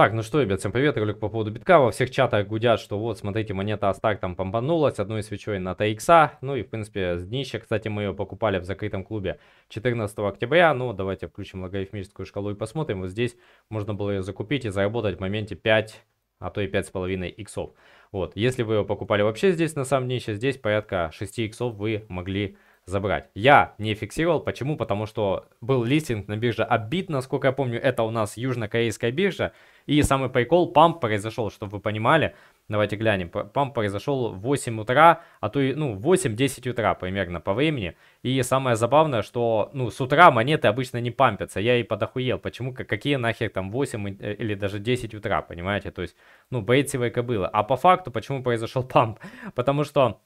Так, ну что, ребят, всем привет, ролик по поводу битка, во всех чатах гудят, что вот, смотрите, монета Астак там помпанулась, одной свечой на TX, ну и, в принципе, с днища, кстати, мы ее покупали в закрытом клубе 14 октября, ну, давайте включим логарифмическую шкалу и посмотрим, вот здесь можно было ее закупить и заработать в моменте 5, а то и 5,5 иксов, вот, если вы ее покупали вообще здесь на самом днище, здесь порядка 6 иксов вы могли забрать. Я не фиксировал, почему? Потому что был листинг на бирже Abit, насколько я помню, это у нас южнокорейская биржа. И самый прикол, памп произошел, чтобы вы понимали, давайте глянем, памп произошел в 8 утра, а то и, ну, 8-10 утра примерно по времени. И самое забавное, что, ну, с утра монеты обычно не пампятся, я и подохуел, почему, какие нахер там 8 э, или даже 10 утра, понимаете, то есть, ну, бейтсевые кобылы. А по факту, почему произошел памп? Потому что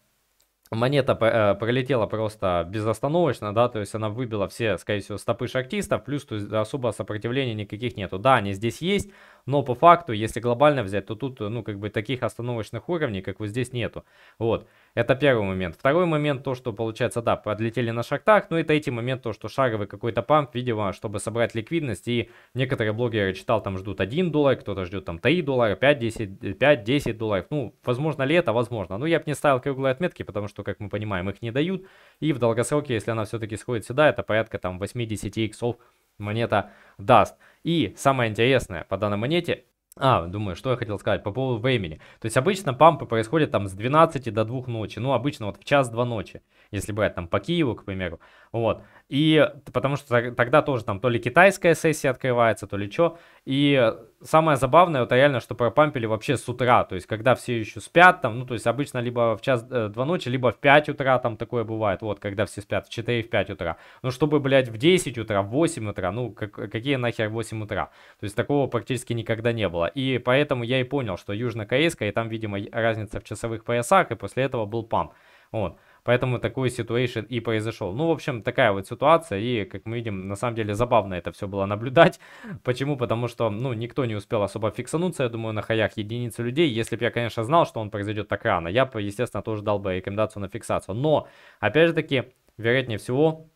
монета э, пролетела просто безостановочно, да, то есть она выбила все, скорее всего, стопы шахтистов, плюс то есть, особо сопротивления никаких нету. Да, они здесь есть, но по факту, если глобально взять, то тут, ну, как бы таких остановочных уровней, как вот здесь, нету. Вот, это первый момент. Второй момент, то, что, получается, да, подлетели на шартах, но ну, это эти момент, то, что шаровый какой-то памп, видимо, чтобы собрать ликвидность, и некоторые блогеры, читал, там ждут 1 доллар, кто-то ждет там 3 доллара, 5-10 5-10 долларов, ну, возможно ли это? Возможно. но ну, я бы не ставил круглые отметки, потому что, как мы понимаем, их не дают, и в долгосроке, если она все-таки сходит сюда, это порядка там 80 иксов монета даст. И самое интересное по данной монете, а, думаю, что я хотел сказать по поводу времени. То есть обычно пампы происходят там с 12 до 2 ночи. Ну, обычно вот в час-два ночи, если брать там по Киеву, к примеру. Вот. И потому что тогда тоже там то ли китайская сессия открывается, то ли что. И самое забавное, вот реально, что пропампили вообще с утра, то есть когда все еще спят там, ну то есть обычно либо в час э, два ночи, либо в 5 утра там такое бывает, вот, когда все спят, в 4 в 5 утра. Но ну, чтобы, блядь, в 10 утра, в 8 утра, ну как, какие нахер 8 утра? То есть такого практически никогда не было. И поэтому я и понял, что южнокорейская, и там, видимо, разница в часовых поясах, и после этого был пам. Вот. Поэтому такой ситуация и произошел. Ну, в общем, такая вот ситуация. И, как мы видим, на самом деле забавно это все было наблюдать. Почему? Потому что, ну, никто не успел особо фиксануться, я думаю, на хаях единицы людей. Если бы я, конечно, знал, что он произойдет так рано, я бы, естественно, тоже дал бы рекомендацию на фиксацию. Но, опять же таки, вероятнее всего,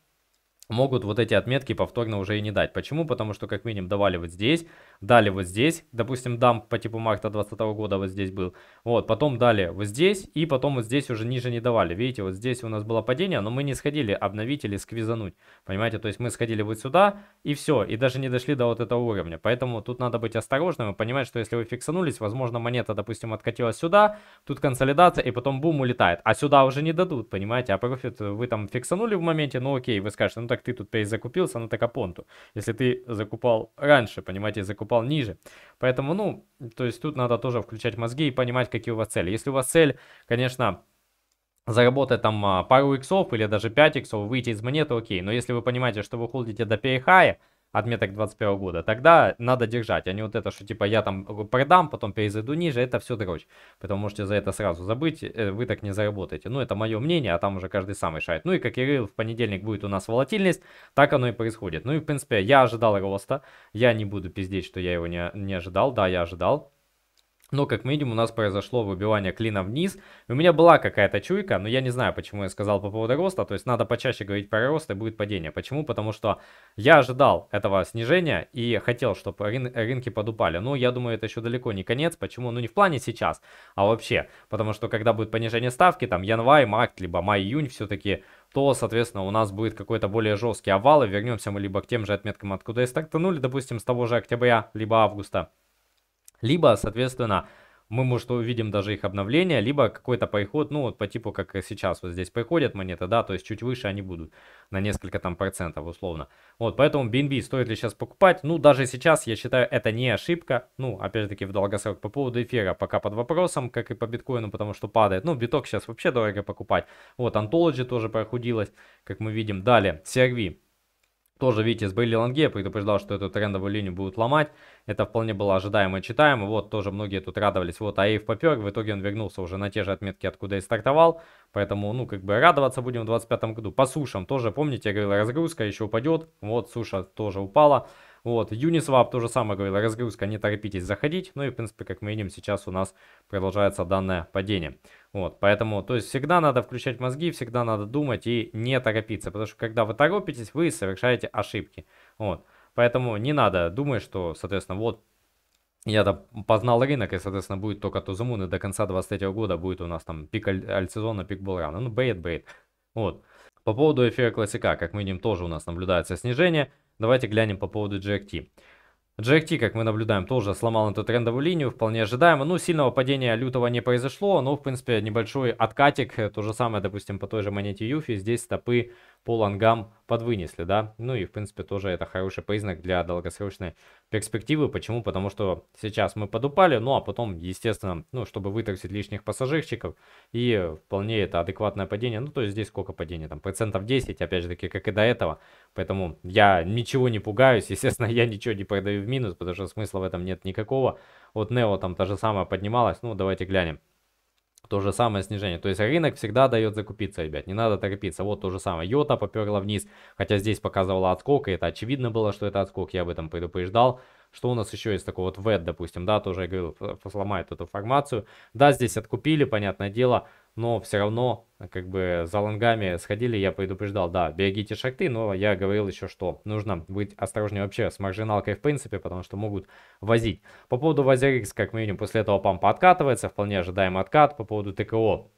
могут вот эти отметки повторно уже и не дать. Почему? Потому что, как минимум, давали вот здесь, дали вот здесь, допустим, дамп по типу марта 2020 года вот здесь был, вот, потом дали вот здесь, и потом вот здесь уже ниже не давали, видите, вот здесь у нас было падение, но мы не сходили обновить или сквизануть, понимаете, то есть мы сходили вот сюда, и все, и даже не дошли до вот этого уровня, поэтому тут надо быть осторожным и понимать, что если вы фиксанулись, возможно, монета, допустим, откатилась сюда, тут консолидация, и потом бум улетает, а сюда уже не дадут, понимаете, а профит вы там фиксанули в моменте, ну окей, вы скажете, ну так ты тут перезакупился, ну так апонту, если ты закупал раньше, понимаете, закупал упал ниже. Поэтому, ну, то есть тут надо тоже включать мозги и понимать, какие у вас цели. Если у вас цель, конечно, заработать там а, пару иксов или даже 5 иксов, выйти из монеты, окей. Но если вы понимаете, что вы ходите до перехая, отметок 21 года, тогда надо держать, а не вот это, что типа я там продам, потом перезайду ниже, это все дрочь. Поэтому можете за это сразу забыть, э, вы так не заработаете. Ну, это мое мнение, а там уже каждый сам решает. Ну и, как я говорил, в понедельник будет у нас волатильность, так оно и происходит. Ну и, в принципе, я ожидал роста, я не буду пиздеть, что я его не, не ожидал, да, я ожидал. Но как мы видим, у нас произошло выбивание клина вниз. У меня была какая-то чуйка, но я не знаю, почему я сказал по поводу роста. То есть надо почаще говорить про рост и будет падение. Почему? Потому что я ожидал этого снижения и хотел, чтобы рын рынки подупали. Но я думаю, это еще далеко не конец. Почему? Ну не в плане сейчас, а вообще. Потому что когда будет понижение ставки, там январь, март, либо май-июнь все-таки то, соответственно, у нас будет какой-то более жесткий овал, и вернемся мы либо к тем же отметкам, откуда и стартанули, допустим, с того же октября, либо августа. Либо, соответственно, мы, может, увидим даже их обновление, либо какой-то приход, ну, вот по типу, как сейчас вот здесь приходят монеты, да, то есть чуть выше они будут, на несколько там процентов условно. Вот, поэтому BNB стоит ли сейчас покупать? Ну, даже сейчас, я считаю, это не ошибка, ну, опять-таки, же в долгосрок. По поводу эфира пока под вопросом, как и по биткоину, потому что падает. Ну, биток сейчас вообще дорого покупать. Вот, Anthology тоже прохудилась, как мы видим. Далее, CRV. Тоже, видите, сбыли лонги, я предупреждал, что эту трендовую линию будут ломать. Это вполне было ожидаемо и читаемо. Вот, тоже многие тут радовались. Вот, Аев попер, в итоге он вернулся уже на те же отметки, откуда и стартовал. Поэтому, ну, как бы радоваться будем в 25 году. По сушам тоже, помните, я говорил, разгрузка еще упадет. Вот, суша тоже упала. Вот, Uniswap тоже самое говорил, разгрузка, не торопитесь заходить. Ну и, в принципе, как мы видим, сейчас у нас продолжается данное падение. Вот, поэтому, то есть всегда надо включать мозги, всегда надо думать и не торопиться, потому что когда вы торопитесь, вы совершаете ошибки. Вот, поэтому не надо думать, что, соответственно, вот я там познал рынок, и, соответственно, будет только Тузумун, и до конца 23 года будет у нас там пик аль альтсезона, пик булрана. Ну, бейт, бейт. Вот. По поводу эфира классика, как мы видим, тоже у нас наблюдается снижение. Давайте глянем по поводу GFT. GFT, как мы наблюдаем, тоже сломал эту трендовую линию, вполне ожидаемо. Ну, сильного падения лютого не произошло, но, в принципе, небольшой откатик. Э, то же самое, допустим, по той же монете Юфи. Здесь стопы по лонгам подвынесли, да. Ну и, в принципе, тоже это хороший признак для долгосрочной перспективы. Почему? Потому что сейчас мы подупали, ну а потом, естественно, ну, чтобы вытратить лишних пассажирчиков, и вполне это адекватное падение. Ну, то есть здесь сколько падений? Там процентов 10, опять же таки, как и до этого. Поэтому я ничего не пугаюсь, естественно, я ничего не продаю в минус, потому что смысла в этом нет никакого. Вот Нео там та же самая поднималась, ну, давайте глянем то же самое снижение. То есть рынок всегда дает закупиться, ребят, не надо торопиться. Вот то же самое, йота поперла вниз, хотя здесь показывала отскок, и это очевидно было, что это отскок, я об этом предупреждал. Что у нас еще есть такого? Вот Вед, допустим, да, тоже я говорил, сломает эту формацию. Да, здесь откупили, понятное дело, но все равно, как бы, за лонгами сходили, я предупреждал, да, берегите шахты, но я говорил еще, что нужно быть осторожнее вообще с маржиналкой в принципе, потому что могут возить. По поводу Вазерикс, как мы видим, после этого пампа откатывается, вполне ожидаемый откат. По поводу ТКО,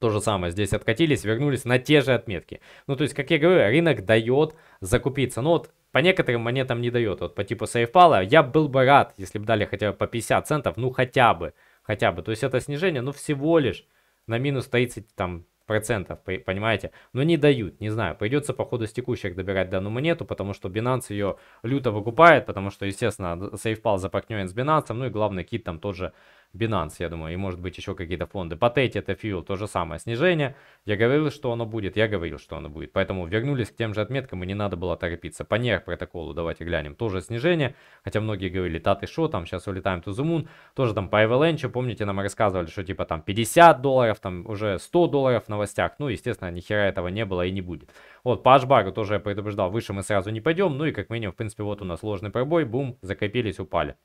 то же самое, здесь откатились, вернулись на те же отметки. Ну, то есть, как я говорю, рынок дает закупиться. Ну, вот по некоторым монетам не дает, вот по типу сейфпала. Я был бы рад, если бы дали хотя бы по 50 центов, ну, хотя бы, хотя бы. То есть, это снижение, ну, всего лишь на минус 30 там процентов, понимаете? Но не дают, не знаю, придется походу с текущих добирать данную монету, потому что Binance ее люто выкупает, потому что, естественно, SafePal запартнерен с Binance, ну и главный кит там тот же Binance, я думаю, и может быть еще какие-то фонды. Потейте это фьюл, то же самое снижение. Я говорил, что оно будет, я говорил, что оно будет. Поэтому вернулись к тем же отметкам и не надо было торопиться. По NER протоколу давайте глянем, тоже снижение. Хотя многие говорили, та ты шо, там сейчас улетаем to the moon. Тоже там по Avalanche, помните, нам рассказывали, что типа там 50 долларов, там уже 100 долларов в новостях. Ну, естественно, ни хера этого не было и не будет. Вот, по Ашбару тоже я предупреждал, выше мы сразу не пойдем. Ну и как минимум, в принципе, вот у нас сложный пробой, бум, закопились, упали.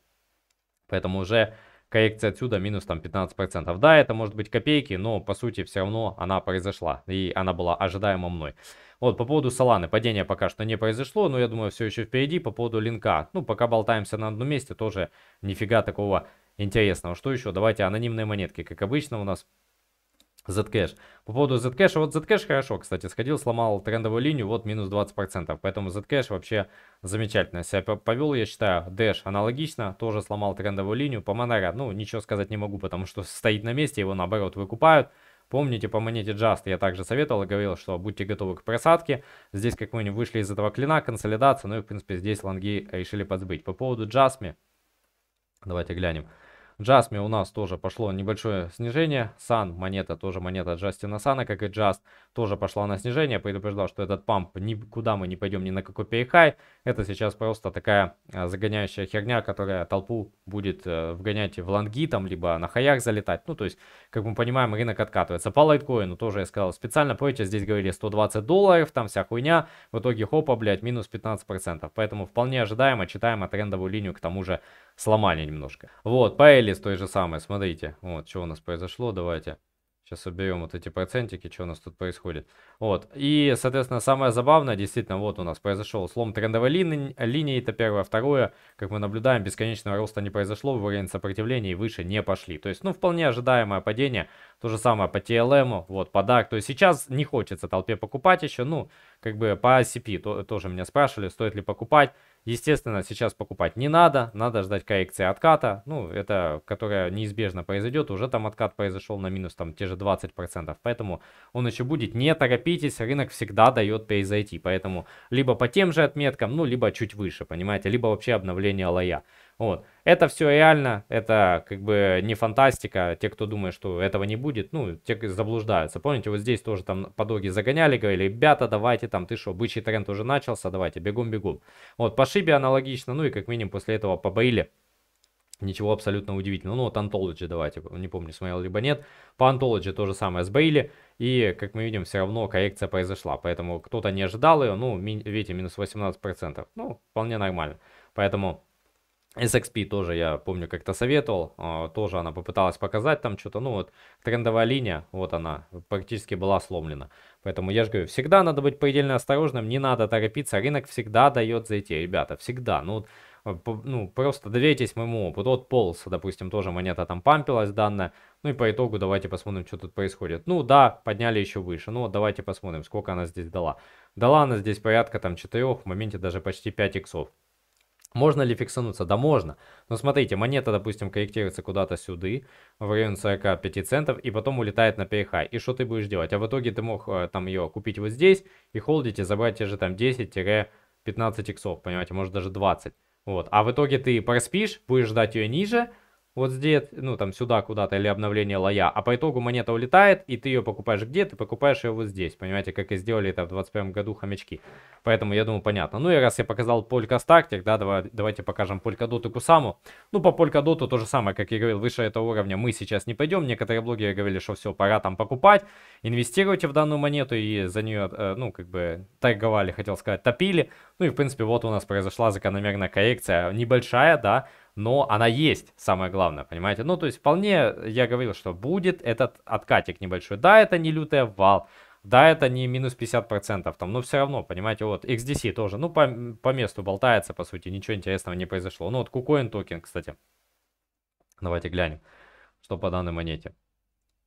Поэтому уже коррекция отсюда минус там 15%. Да, это может быть копейки, но по сути все равно она произошла. И она была ожидаема мной. Вот, по поводу Соланы, падение пока что не произошло, но я думаю, все еще впереди. По поводу Линка, ну, пока болтаемся на одном месте, тоже нифига такого интересного. Что еще? Давайте анонимные монетки, как обычно у нас Zcash. По поводу Zcash, вот Zcash хорошо, кстати, сходил, сломал трендовую линию, вот минус 20%, поэтому Zcash вообще замечательно себя повел, я считаю. Dash аналогично, тоже сломал трендовую линию. По Monero, ну, ничего сказать не могу, потому что стоит на месте, его наоборот выкупают. Помните, по монете Just я также советовал и говорил, что будьте готовы к просадке. Здесь как мы не вышли из этого клина, консолидация, ну и в принципе здесь лонги решили подсбыть. По поводу Джасми, давайте глянем. Джасми у нас тоже пошло небольшое снижение. Сан, монета, тоже монета Джастина Сана, как и Джаст, тоже пошла на снижение. Предупреждал, что этот памп никуда мы не пойдем ни на какой перехай. Это сейчас просто такая э, загоняющая херня, которая толпу будет э, вгонять в лонги, там, либо на хаях залетать. Ну, то есть, как мы понимаем, рынок откатывается. По лайткоину тоже я сказал специально, помните, здесь говорили 120 долларов, там вся хуйня. В итоге, хопа, блядь, минус 15%. Поэтому вполне ожидаемо, читаемо трендовую линию, к тому же сломали немножко. Вот, по Элли с той же самой. Смотрите, вот, что у нас произошло, давайте. Сейчас уберем вот эти процентики, что у нас тут происходит. Вот, и, соответственно, самое забавное, действительно, вот у нас произошел слом трендовой линии, линии это первое. Второе, как мы наблюдаем, бесконечного роста не произошло, уровень сопротивления и выше не пошли. То есть, ну, вполне ожидаемое падение. То же самое по TLM, вот, по DAC. А то есть, сейчас не хочется толпе покупать еще, ну, как бы по SCP то, тоже меня спрашивали, стоит ли покупать. Естественно, сейчас покупать не надо, надо ждать коррекции отката, ну, это, которая неизбежно произойдет, уже там откат произошел на минус там те же 20%, поэтому он еще будет, не торопитесь, рынок всегда дает перезайти, поэтому либо по тем же отметкам, ну, либо чуть выше, понимаете, либо вообще обновление лоя. Вот. Это все реально, это как бы не фантастика. Те, кто думает, что этого не будет, ну, те заблуждаются. Помните, вот здесь тоже там по доге загоняли, говорили, ребята, давайте там, ты что, бычий тренд уже начался, давайте, бегом-бегом. Вот, по шибе аналогично, ну и как минимум после этого по Ничего абсолютно удивительного. Ну, вот Anthology, давайте, не помню, смотрел либо нет. По Anthology то же самое с И, как мы видим, все равно коррекция произошла. Поэтому кто-то не ожидал ее. Ну, видите, минус 18%. Ну, вполне нормально. Поэтому SXP тоже я помню как-то советовал, а, тоже она попыталась показать там что-то, ну вот трендовая линия, вот она практически была сломлена. Поэтому я же говорю, всегда надо быть предельно осторожным, не надо торопиться, рынок всегда дает зайти, ребята, всегда. Ну, а, ну просто доверьтесь моему опыту, вот Полс, допустим, тоже монета там пампилась данная, ну и по итогу давайте посмотрим, что тут происходит. Ну да, подняли еще выше, ну вот давайте посмотрим, сколько она здесь дала. Дала она здесь порядка там 4, в моменте даже почти 5 иксов. Можно ли фиксануться? Да можно. Но смотрите, монета, допустим, корректируется куда-то сюда, в район 45 центов, и потом улетает на перехай. И что ты будешь делать? А в итоге ты мог э, там ее купить вот здесь и холдить, и забрать те же там 10-15 иксов, понимаете, может даже 20. Вот. А в итоге ты проспишь, будешь ждать ее ниже, вот здесь, ну там сюда куда-то или обновление лоя, а по итогу монета улетает, и ты ее покупаешь где? Ты покупаешь ее вот здесь, понимаете, как и сделали это в 21 году хомячки. Поэтому я думаю, понятно. Ну и раз я показал Полька Стактик, да, давай, давайте покажем Polkadot и Кусаму. Ну по Polkadot то же самое, как я говорил, выше этого уровня мы сейчас не пойдем. Некоторые блогеры говорили, что все, пора там покупать, инвестируйте в данную монету и за нее, э, ну как бы торговали, хотел сказать, топили. Ну и в принципе вот у нас произошла закономерная коррекция, небольшая, да, но она есть, самое главное, понимаете? Ну, то есть вполне я говорил, что будет этот откатик небольшой. Да, это не лютый обвал, да, это не минус 50% там, но все равно, понимаете, вот XDC тоже, ну, по, по месту болтается, по сути, ничего интересного не произошло. Ну, вот KuCoin токен, кстати, давайте глянем, что по данной монете.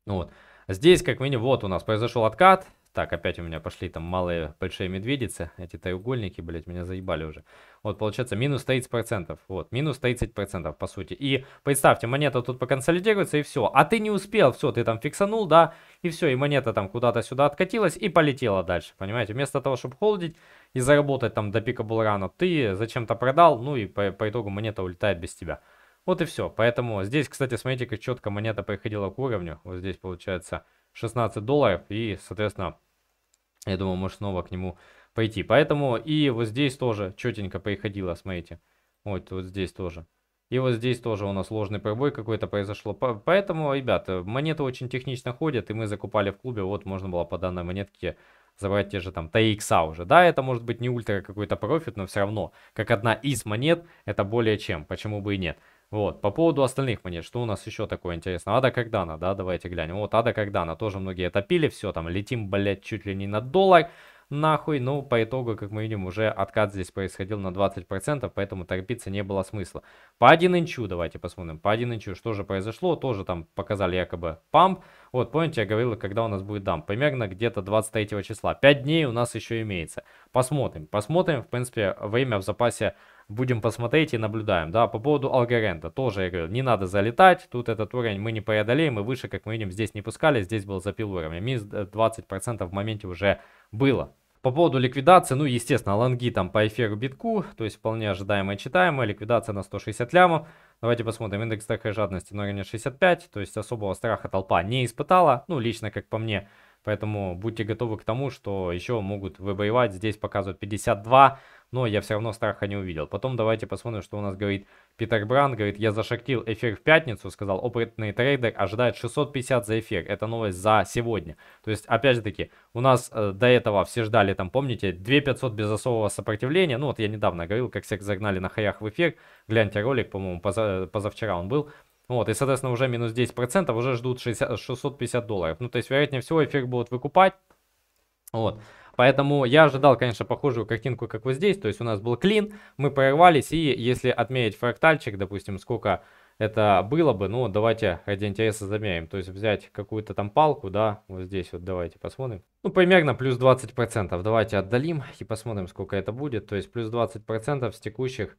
Ну, вот, здесь, как минимум, вот у нас произошел откат, так, опять у меня пошли там малые большие медведицы, эти треугольники, блять меня заебали уже. Вот получается минус 30%. Вот, минус 30% по сути. И представьте, монета тут поконсолидируется и все. А ты не успел, все, ты там фиксанул, да, и все, и монета там куда-то сюда откатилась и полетела дальше, понимаете? Вместо того, чтобы холдить и заработать там до пика булрана, ты зачем-то продал, ну и по, по итогу монета улетает без тебя. Вот и все. Поэтому здесь, кстати, смотрите, как четко монета приходила к уровню. Вот здесь получается 16 долларов и, соответственно, я думаю, мы снова к нему пойти. Поэтому и вот здесь тоже четенько приходило, смотрите. Вот, вот здесь тоже. И вот здесь тоже у нас ложный пробой какой-то произошло. Поэтому, ребята, монеты очень технично ходят, и мы закупали в клубе, вот можно было по данной монетке забрать те же там TX уже. Да, это может быть не ультра какой-то профит, но все равно, как одна из монет, это более чем, почему бы и нет. Вот, по поводу остальных монет, что у нас еще такое интересное? Ада Кагдана, да, давайте глянем. Вот Ада Кагдана, тоже многие топили, все, там, летим, блядь, чуть ли не на доллар нахуй. Но ну, по итогу, как мы видим, уже откат здесь происходил на 20%, поэтому торопиться не было смысла. По 1 инчу давайте посмотрим. По 1 инчу что же произошло? Тоже там показали якобы памп. Вот, помните, я говорил, когда у нас будет дамп. Примерно где-то 23 числа. 5 дней у нас еще имеется. Посмотрим. Посмотрим, в принципе, время в запасе будем посмотреть и наблюдаем. Да, по поводу Алгарента тоже я говорил, не надо залетать, тут этот уровень мы не преодолеем и выше, как мы видим, здесь не пускали, здесь был запил уровня, минус 20% э, в моменте уже было. По поводу ликвидации, ну, естественно, лонги там по эфиру битку, то есть вполне ожидаемая читаемая, ликвидация на 160 лямов. Давайте посмотрим, индекс страха и жадности на уровне 65, то есть особого страха толпа не испытала, ну, лично, как по мне, поэтому будьте готовы к тому, что еще могут выбоевать, здесь показывают 52, но я все равно страха не увидел. Потом давайте посмотрим, что у нас говорит Питер Бран. Говорит, я зашортил эфир в пятницу, сказал, опытный трейдер ожидает 650 за эфир. Это новость за сегодня. То есть, опять же таки, у нас э, до этого все ждали, там, помните, 2500 без особого сопротивления. Ну, вот я недавно говорил, как всех загнали на хаях в эфир. Гляньте ролик, по-моему, поза позавчера он был. Вот, и, соответственно, уже минус 10%, уже ждут 60, 650 долларов. Ну, то есть, вероятнее всего, эфир будут выкупать. Вот. Поэтому я ожидал, конечно, похожую картинку, как вот здесь. То есть у нас был клин, мы прорвались, и если отмерить фрактальчик, допустим, сколько это было бы, ну, давайте ради интереса замерим. То есть взять какую-то там палку, да, вот здесь вот давайте посмотрим. Ну, примерно плюс 20%. Давайте отдалим и посмотрим, сколько это будет. То есть плюс 20% с текущих,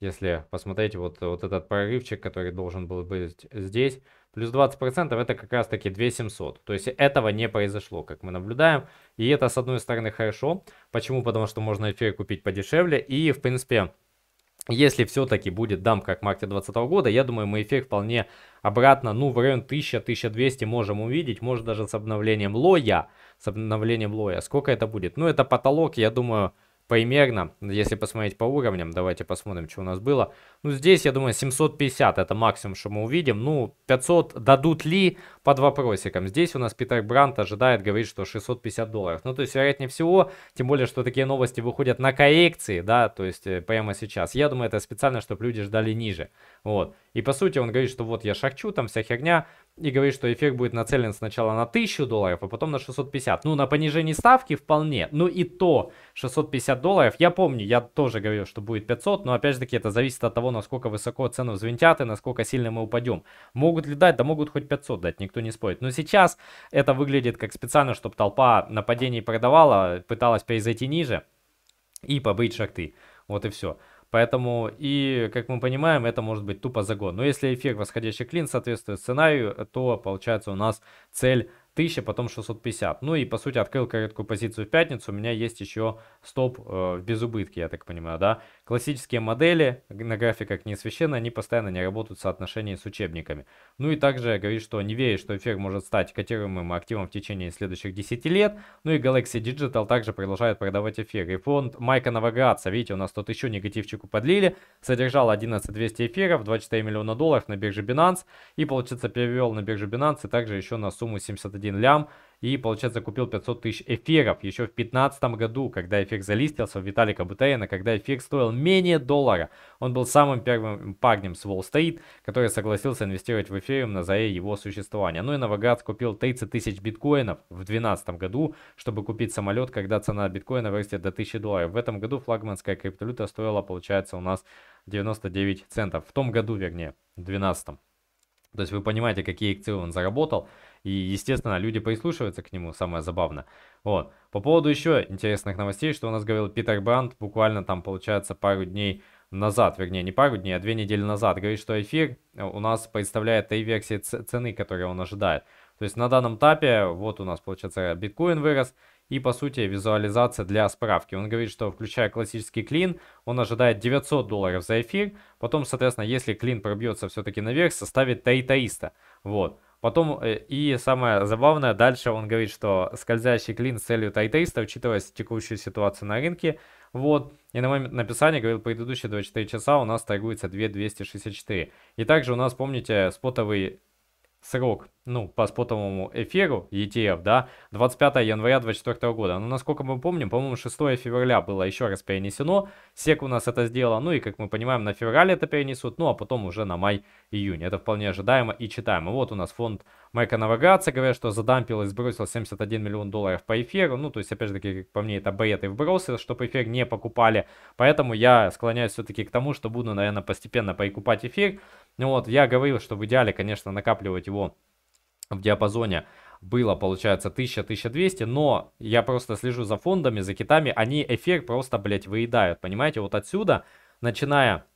если посмотреть вот, вот этот прорывчик, который должен был быть здесь, Плюс 20% это как раз таки 2700. То есть этого не произошло, как мы наблюдаем. И это с одной стороны хорошо. Почему? Потому что можно эфир купить подешевле. И в принципе... Если все-таки будет дамп, как в марте 2020 года, я думаю, мы эфир вполне обратно, ну, в район 1000-1200 можем увидеть, может даже с обновлением лоя, с обновлением лоя. Сколько это будет? Ну, это потолок, я думаю, примерно, если посмотреть по уровням, давайте посмотрим, что у нас было. Ну, здесь, я думаю, 750 это максимум, что мы увидим. Ну, 500 дадут ли, под вопросиком. Здесь у нас Питер Брант ожидает, говорит, что 650 долларов. Ну, то есть, вероятнее всего, тем более, что такие новости выходят на коррекции, да, то есть, э, прямо сейчас. Я думаю, это специально, чтобы люди ждали ниже. Вот. И, по сути, он говорит, что вот я шахчу, там вся херня и говорит, что эффект будет нацелен сначала на 1000 долларов, а потом на 650. Ну, на понижение ставки вполне. Ну и то 650 долларов, я помню, я тоже говорил, что будет 500, но опять же таки это зависит от того, насколько высоко цену взвинтят и насколько сильно мы упадем. Могут ли дать? Да могут хоть 500 дать, никто не спорит. Но сейчас это выглядит как специально, чтобы толпа на падении продавала, пыталась перезайти ниже и побыть шахты. Вот и все. Поэтому и, как мы понимаем, это может быть тупо загон. Но если эффект восходящий клин соответствует сценарию, то получается у нас цель 1000, потом 650. Ну и, по сути, открыл короткую позицию в пятницу. У меня есть еще стоп э, без убытки, я так понимаю, да. Классические модели на графиках не священны, они постоянно не работают в соотношении с учебниками. Ну и также говорит, что не верит, что эфир может стать котируемым активом в течение следующих 10 лет. Ну и Galaxy Digital также продолжает продавать эфир. И фонд Майка Новоградца, видите, у нас тут еще негативчику подлили, содержал 11200 эфиров, 24 миллиона долларов на бирже Binance. И, получается, перевел на биржу Binance и также еще на сумму 71 лям и, получается, купил 500 тысяч эфиров еще в 2015 году, когда эфир залистился у Виталика Бутерина, когда эфир стоил менее доллара. Он был самым первым парнем с Уолл-стрит, который согласился инвестировать в эфириум на заре его существования. Ну и Новоград купил 30 тысяч биткоинов в 2012 году, чтобы купить самолет, когда цена биткоина вырастет до 1000 долларов. В этом году флагманская криптовалюта стоила, получается, у нас 99 центов. В том году, вернее, в 2012. То есть вы понимаете, какие активы он заработал. И, естественно, люди прислушиваются к нему, самое забавное. Вот. По поводу еще интересных новостей, что у нас говорил Питер Бранд буквально там, получается, пару дней назад, вернее, не пару дней, а две недели назад, говорит, что эфир э, у нас представляет три версии цены, которые он ожидает. То есть на данном этапе, вот у нас, получается, биткоин вырос, и, по сути, визуализация для справки. Он говорит, что включая классический клин, он ожидает 900 долларов за эфир, потом, соответственно, если клин пробьется все-таки наверх, составит 3300, вот. Потом, э, и самое забавное, дальше он говорит, что скользящий клин с целью тайтейста, учитывая текущую ситуацию на рынке, вот, и на момент написания, говорил, предыдущие 24 часа у нас торгуется 2264. И также у нас, помните, спотовый срок, ну, по спотовому эфиру ETF, да, 25 января 2024 года. Но, ну, насколько мы помним, по-моему, 6 февраля было еще раз перенесено. СЕК у нас это сделала, ну и, как мы понимаем, на феврале это перенесут, ну а потом уже на май-июнь. Это вполне ожидаемо и читаемо. Вот у нас фонд Майка Навигация, говорят, что задампил и сбросил 71 миллион долларов по эфиру. Ну, то есть, опять же таки, по мне, это бред и вбросы, чтобы эфир не покупали. Поэтому я склоняюсь все-таки к тому, что буду, наверное, постепенно прикупать эфир. Ну вот, я говорил, что в идеале, конечно, накапливать его в диапазоне было, получается, 1000-1200, но я просто слежу за фондами, за китами, они эфир просто, блядь, выедают, понимаете, вот отсюда, начиная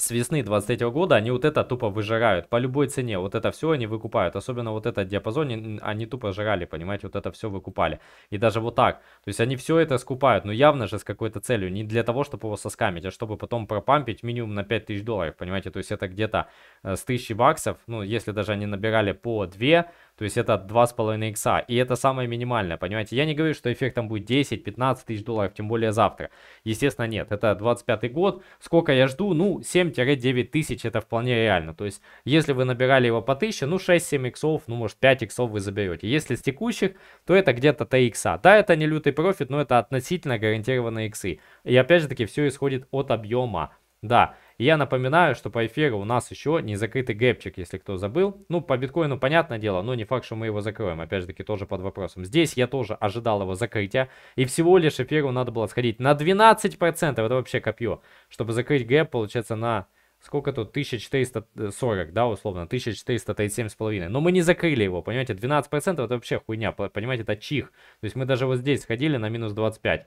с весны 23 года они вот это тупо выжирают по любой цене. Вот это все они выкупают. Особенно вот этот диапазон они тупо жрали, понимаете, вот это все выкупали. И даже вот так. То есть они все это скупают, но явно же с какой-то целью. Не для того, чтобы его соскамить, а чтобы потом пропампить минимум на 5000 долларов, понимаете. То есть это где-то э, с 1000 баксов, ну если даже они набирали по 2, то есть это 2,5 икса. И это самое минимальное, понимаете? Я не говорю, что эффект там будет 10-15 тысяч долларов, тем более завтра. Естественно, нет. Это 25 год. Сколько я жду? Ну, 7-9 тысяч это вполне реально. То есть, если вы набирали его по 1000, ну, 6-7 иксов, ну, может, 5 иксов вы заберете. Если с текущих, то это где-то 3 икса. Да, это не лютый профит, но это относительно гарантированные иксы. И опять же таки, все исходит от объема. Да, я напоминаю, что по эфиру у нас еще не закрытый гэпчик, если кто забыл. Ну, по биткоину понятное дело, но не факт, что мы его закроем. Опять же таки, тоже под вопросом. Здесь я тоже ожидал его закрытия. И всего лишь эфиру надо было сходить на 12%. Это вообще копье. Чтобы закрыть гэп, получается, на сколько тут, 1440, да, условно, 1437,5. Но мы не закрыли его, понимаете, 12% это вообще хуйня, понимаете, это чих. То есть мы даже вот здесь сходили на минус 25.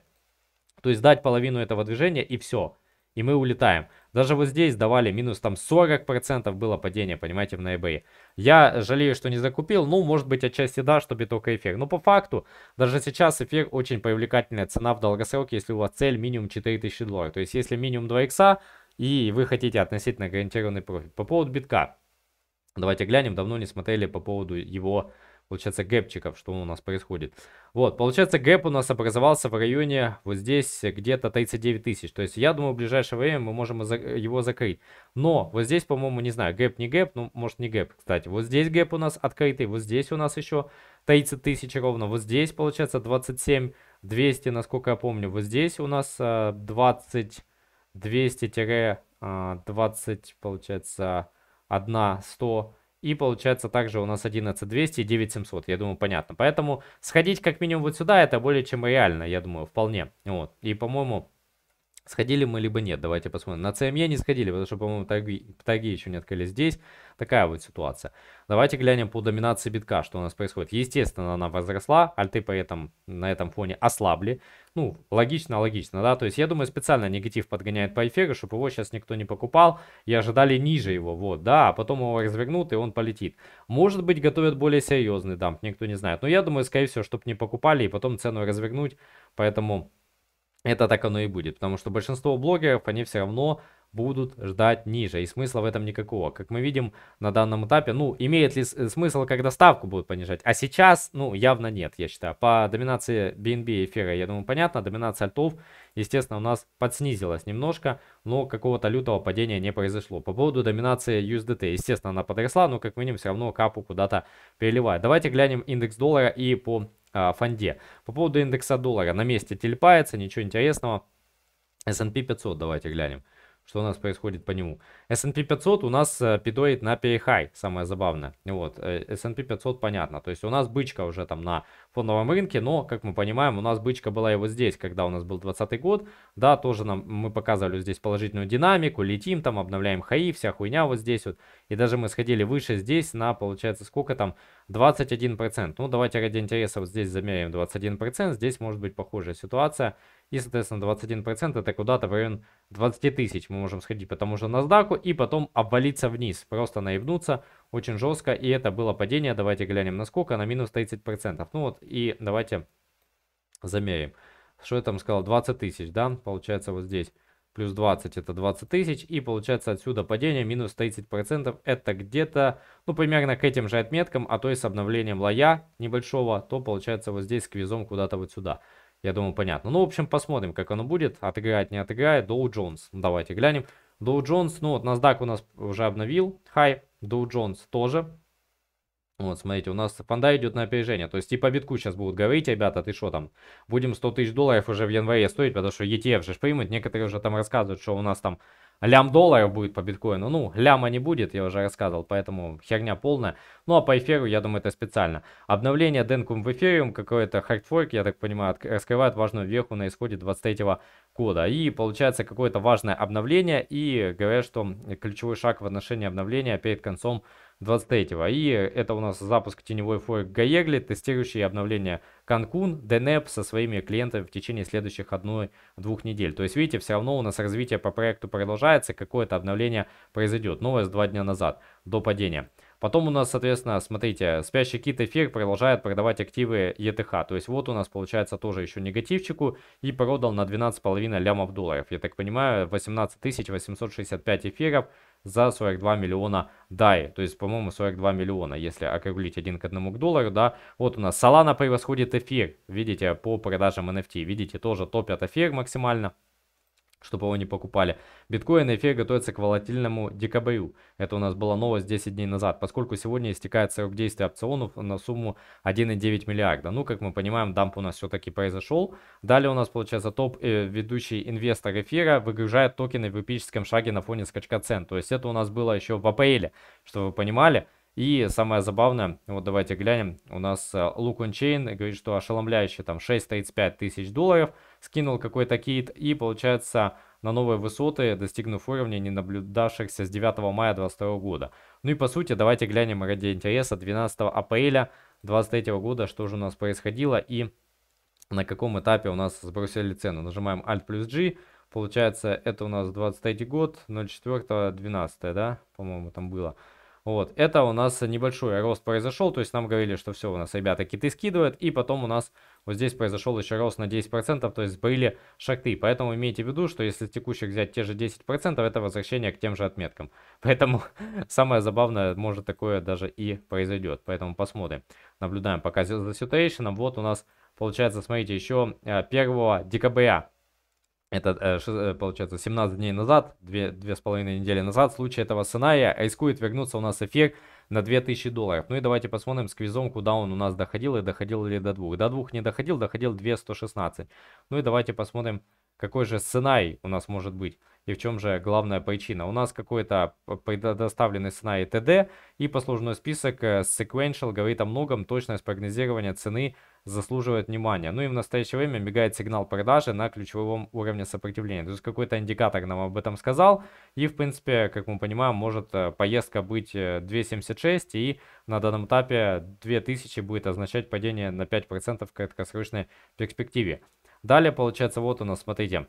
То есть дать половину этого движения и все и мы улетаем. Даже вот здесь давали минус там 40% было падение, понимаете, в ноябре. Я жалею, что не закупил, ну, может быть, отчасти да, чтобы только эфир. Но по факту, даже сейчас эфир очень привлекательная цена в долгосроке, если у вас цель минимум 4000 долларов. То есть, если минимум 2 икса, и вы хотите относительно гарантированный профит. По поводу битка. Давайте глянем, давно не смотрели по поводу его получается, гэпчиков, что у нас происходит. Вот, получается, гэп у нас образовался в районе вот здесь где-то 39 тысяч. То есть, я думаю, в ближайшее время мы можем его закрыть. Но вот здесь, по-моему, не знаю, гэп не гэп, ну, может, не гэп, кстати. Вот здесь гэп у нас открытый, вот здесь у нас еще 30 тысяч ровно. Вот здесь, получается, 27 200, насколько я помню. Вот здесь у нас 20 э, 200-20, э, получается, 1 100 и получается также у нас 11200 и 9700. Я думаю, понятно. Поэтому сходить как минимум вот сюда, это более чем реально, я думаю, вполне. Вот. И, по-моему, Сходили мы либо нет, давайте посмотрим. На CME не сходили, потому что, по-моему, таги, таги еще не открыли здесь. Такая вот ситуация. Давайте глянем по доминации битка, что у нас происходит. Естественно, она возросла, альты при этом на этом фоне ослабли. Ну, логично, логично, да. То есть, я думаю, специально негатив подгоняет по эфиру, чтобы его сейчас никто не покупал и ожидали ниже его, вот, да. А потом его развернут и он полетит. Может быть, готовят более серьезный дамп, никто не знает. Но я думаю, скорее всего, чтобы не покупали и потом цену развернуть, поэтому... Это так оно и будет, потому что большинство блогеров, они все равно будут ждать ниже. И смысла в этом никакого. Как мы видим на данном этапе, ну, имеет ли э, смысл, когда ставку будут понижать? А сейчас, ну, явно нет, я считаю. По доминации BNB и эфира, я думаю, понятно. Доминация альтов, естественно, у нас подснизилась немножко, но какого-то лютого падения не произошло. По поводу доминации USDT, естественно, она подросла, но, как минимум, все равно капу куда-то переливает. Давайте глянем индекс доллара и по а, фонде. По поводу индекса доллара, на месте тельпается, ничего интересного. S&P 500 давайте глянем что у нас происходит по нему. S&P 500 у нас э, пидорит на перехай, самое забавное. Вот, э, S&P 500 понятно. То есть у нас бычка уже там на фондовом рынке, но, как мы понимаем, у нас бычка была и вот здесь, когда у нас был 20 год. Да, тоже нам мы показывали здесь положительную динамику, летим там, обновляем хаи, вся хуйня вот здесь вот. И даже мы сходили выше здесь на, получается, сколько там? 21%. Ну, давайте ради интереса вот здесь замеряем 21%. Здесь может быть похожая ситуация. И, соответственно, 21% это куда-то в район 20 тысяч мы можем сходить по тому же NASDAQ и потом обвалиться вниз, просто наебнуться очень жестко. И это было падение, давайте глянем на сколько, на минус 30%. Ну вот и давайте замерим. Что я там сказал, 20 тысяч, да, получается вот здесь плюс 20 это 20 тысяч, и получается отсюда падение минус 30%, это где-то, ну, примерно к этим же отметкам, а то и с обновлением лоя небольшого, то получается вот здесь с квизом куда-то вот сюда. Я думаю, понятно. Ну, в общем, посмотрим, как оно будет. Отыграет, не отыграет. Доу ну, Джонс. Давайте глянем. Доу Джонс, ну вот NASDAQ у нас уже обновил. Хай. Доу Джонс тоже. Вот, смотрите, у нас панда идет на опережение. То есть, типа битку сейчас будут говорить, ребята, ты что там, будем 100 тысяч долларов уже в январе стоить, потому что ETF же примут. Некоторые уже там рассказывают, что у нас там лям долларов будет по биткоину. Ну, ляма не будет, я уже рассказывал, поэтому херня полная. Ну, а по эфиру, я думаю, это специально. Обновление Денкум в эфириум, какое то хардфорк, я так понимаю, раскрывает важную веху на исходе 23 кода. И получается какое-то важное обновление, и говорят, что ключевой шаг в отношении обновления перед концом 23-го. И это у нас запуск теневой форек Гаегли, тестирующие обновления Канкун, Денеп со своими клиентами в течение следующих одной-двух недель. То есть, видите, все равно у нас развитие по проекту продолжается, какое-то обновление произойдет. Новость два дня назад, до падения. Потом у нас, соответственно, смотрите, спящий кит эффект продолжает продавать активы ETH. То есть вот у нас получается тоже еще негативчику и продал на 12,5 лямов долларов. Я так понимаю, 18 865 эфиров за 42 миллиона DAI. То есть, по-моему, 42 миллиона, если округлить один к одному к доллару, да. Вот у нас Solana превосходит эфир, видите, по продажам NFT. Видите, тоже топят эфир максимально чтобы его не покупали. Биткоин и эфир готовятся к волатильному декабрю. Это у нас была новость 10 дней назад, поскольку сегодня истекает срок действия опционов на сумму 1,9 миллиарда. Ну, как мы понимаем, дамп у нас все-таки произошел. Далее у нас, получается, топ э, ведущий инвестор эфира выгружает токены в эпическом шаге на фоне скачка цен. То есть это у нас было еще в апреле, чтобы вы понимали. И самое забавное, вот давайте глянем, у нас э, Лукунчейн говорит, что ошеломляющие там 6,35 тысяч долларов – скинул какой-то кейт и получается на новые высоты, достигнув уровня, не наблюдавшихся с 9 мая 2022 года. Ну и по сути, давайте глянем ради интереса 12 апреля 2023 года, что же у нас происходило и на каком этапе у нас сбросили цену. Нажимаем Alt плюс G, получается это у нас 23 год, 04-12, да, по-моему там было. Вот, это у нас небольшой рост произошел, то есть нам говорили, что все, у нас ребята киты скидывают, и потом у нас вот здесь произошел еще рост на 10%, то есть были шахты, поэтому имейте в виду, что если с текущих взять те же 10%, это возвращение к тем же отметкам. Поэтому самое забавное, может такое даже и произойдет, поэтому посмотрим. Наблюдаем пока за ситуацией, вот у нас получается, смотрите, еще э, 1 декабря это, э, э, получается, 17 дней назад, 2, половиной недели назад, в случае этого сценария рискует вернуться у нас эффект на 2000 долларов. Ну и давайте посмотрим с квизом, куда он у нас доходил и доходил ли до двух. До двух не доходил, доходил 2116. Ну и давайте посмотрим, какой же сценарий у нас может быть и в чем же главная причина. У нас какой-то предоставленный сценарий ТД и послужной список. Э, sequential говорит о многом, точность прогнозирования цены – заслуживает внимания. Ну и в настоящее время мигает сигнал продажи на ключевом уровне сопротивления. То есть какой-то индикатор нам об этом сказал. И в принципе, как мы понимаем, может э, поездка быть 2.76 э, и на данном этапе 2000 будет означать падение на 5% в краткосрочной перспективе. Далее получается вот у нас, смотрите,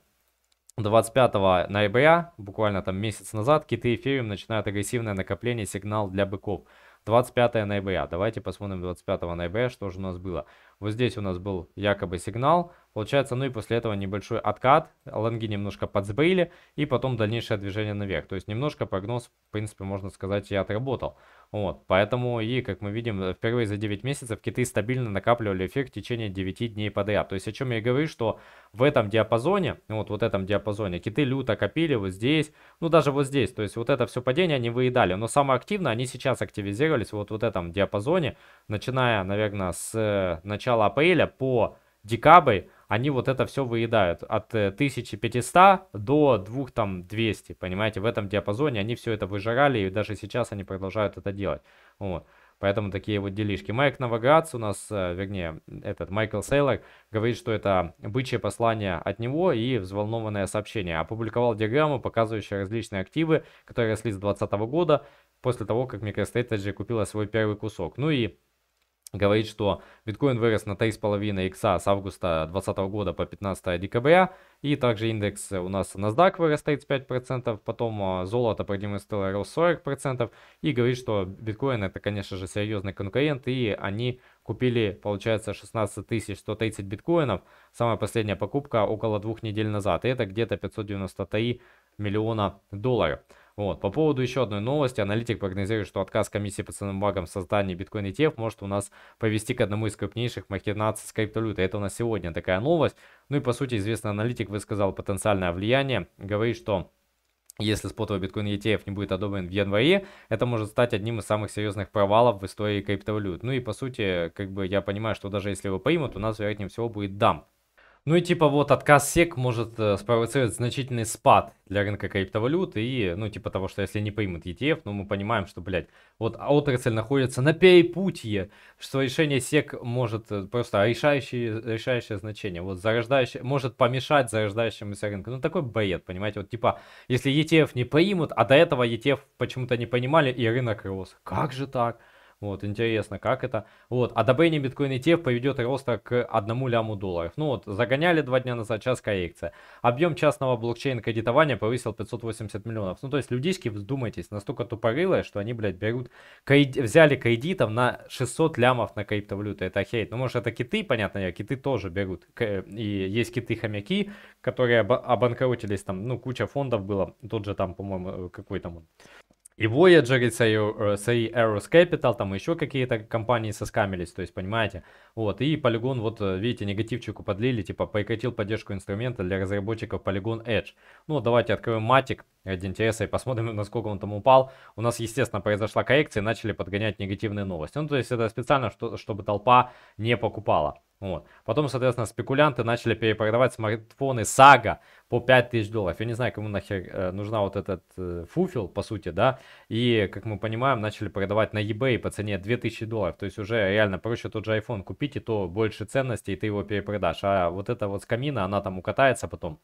25 ноября, буквально там месяц назад, киты эфириум начинают агрессивное накопление сигнал для быков. 25 ноября. Давайте посмотрим 25 ноября, что же у нас было. Вот здесь у нас был якобы сигнал Получается, ну и после этого небольшой откат, лонги немножко подсбейли, и потом дальнейшее движение наверх. То есть немножко прогноз, в принципе, можно сказать, и отработал. Вот, поэтому и, как мы видим, впервые за 9 месяцев киты стабильно накапливали эффект в течение 9 дней подряд. То есть о чем я и говорю, что в этом диапазоне, вот в этом диапазоне, киты люто копили вот здесь, ну даже вот здесь. То есть вот это все падение они выедали. Но самое активное, они сейчас активизировались вот в этом диапазоне, начиная, наверное, с э, начала апреля по декабрь они вот это все выедают. От 1500 э, до 2200, понимаете, в этом диапазоне они все это выжирали, и даже сейчас они продолжают это делать. Вот. Поэтому такие вот делишки. Майк Новоградц у нас, э, вернее, этот Майкл Сейлор говорит, что это бычье послание от него и взволнованное сообщение. Опубликовал диаграмму, показывающую различные активы, которые росли с 2020 года, после того, как MicroStrategy купила свой первый кусок. Ну и говорит, что биткоин вырос на 3,5 икса с августа 2020 года по 15 декабря, и также индекс у нас NASDAQ вырос 35%, потом а, золото продемонстрировало рост 40%, и говорит, что биткоин это, конечно же, серьезный конкурент, и они купили, получается, 16 130 биткоинов, самая последняя покупка около двух недель назад, и это где-то 593 миллиона долларов. Вот. По поводу еще одной новости. Аналитик прогнозирует, что отказ комиссии по ценным бумагам в создании биткоин ETF может у нас повести к одному из крупнейших махинаций с криптовалютой. Это у нас сегодня такая новость. Ну и по сути известный аналитик высказал потенциальное влияние. Говорит, что если спотовый биткоин ETF не будет одобрен в январе, это может стать одним из самых серьезных провалов в истории криптовалют. Ну и по сути, как бы я понимаю, что даже если его поймут, у нас вероятнее всего будет дамп. Ну и типа вот отказ SEC может э, спровоцировать значительный спад для рынка криптовалют и, ну типа того, что если не примут ETF, ну мы понимаем, что, блядь, вот отрасль находится на перепутье, что решение SEC может э, просто решающее, решающее значение, вот зарождающее, может помешать зарождающемуся рынку. Ну такой бред, понимаете, вот типа, если ETF не примут, а до этого ETF почему-то не понимали и рынок рос. Как же так? Вот, интересно, как это. Вот, а одобрение биткоин ETF поведет рост к одному ляму долларов. Ну вот, загоняли два дня назад, сейчас коррекция. Объем частного блокчейн-кредитования повысил 580 миллионов. Ну то есть людишки, вздумайтесь, настолько тупорылые, что они, блядь, берут, кредит, взяли кредитов на 600 лямов на криптовалюты. Это охереть. Ну может это киты, понятно, я киты тоже берут. И есть киты-хомяки, которые обанкротились там, ну куча фондов было. Тот же там, по-моему, э, какой там он. И Voyager, и CA э, Aeros Capital, там еще какие-то компании соскамились, то есть, понимаете. Вот, и Polygon, вот, э, видите, негативчику подлили, типа, прекратил поддержку инструмента для разработчиков Polygon Edge. Ну, давайте откроем матик, DNTS и посмотрим, насколько он там упал. У нас, естественно, произошла коррекция и начали подгонять негативные новости. Ну, то есть это специально, что, чтобы толпа не покупала. Вот. Потом, соответственно, спекулянты начали перепродавать смартфоны Saga по 5000 долларов. Я не знаю, кому нахер э, нужна вот этот э, фуфел, по сути, да. И, как мы понимаем, начали продавать на eBay по цене 2000 долларов. То есть уже реально проще тот же iPhone купить, и то больше ценности, и ты его перепродашь. А вот эта вот скамина, она там укатается потом